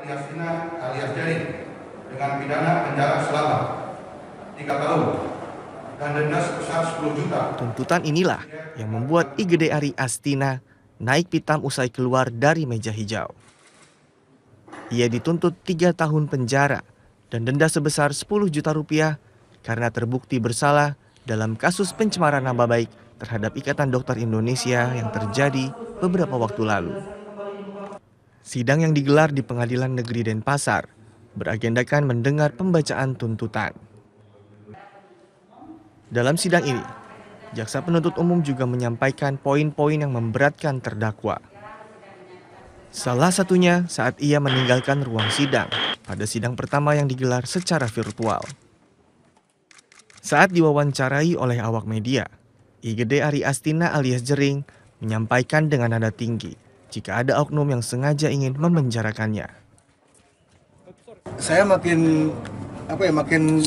alias Dina alias Jari dengan pidana penjara selama 3 tahun dan denda sebesar 10 juta. Tuntutan inilah yang membuat Igede Ari Astina naik pitam usai keluar dari meja hijau. Ia dituntut 3 tahun penjara dan denda sebesar 10 juta rupiah karena terbukti bersalah dalam kasus pencemaran nama baik terhadap Ikatan Dokter Indonesia yang terjadi beberapa waktu lalu. Sidang yang digelar di Pengadilan Negeri Denpasar beragendakan mendengar pembacaan tuntutan. Dalam sidang ini, jaksa penuntut umum juga menyampaikan poin-poin yang memberatkan terdakwa. Salah satunya saat ia meninggalkan ruang sidang pada sidang pertama yang digelar secara virtual. Saat diwawancarai oleh awak media, IGD Ari Astina alias Jering menyampaikan dengan nada tinggi jika ada oknum yang sengaja ingin memenjarakannya. Saya makin apa ya makin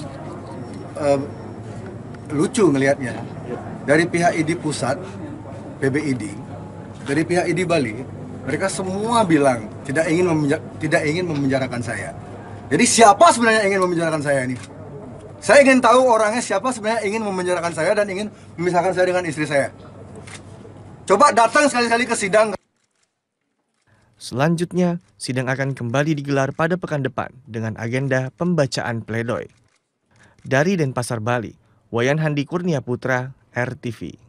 uh, lucu ngelihatnya dari pihak ID pusat PBID dari pihak ID Bali mereka semua bilang tidak ingin tidak ingin memenjarakan saya. Jadi siapa sebenarnya ingin memenjarakan saya ini? Saya ingin tahu orangnya siapa sebenarnya ingin memenjarakan saya dan ingin memisahkan saya dengan istri saya. Coba datang sekali-kali ke sidang. Selanjutnya, sidang akan kembali digelar pada pekan depan dengan agenda pembacaan pledoi. Dari Denpasar, Bali, Wayan Handi Kurnia Putra, RTV.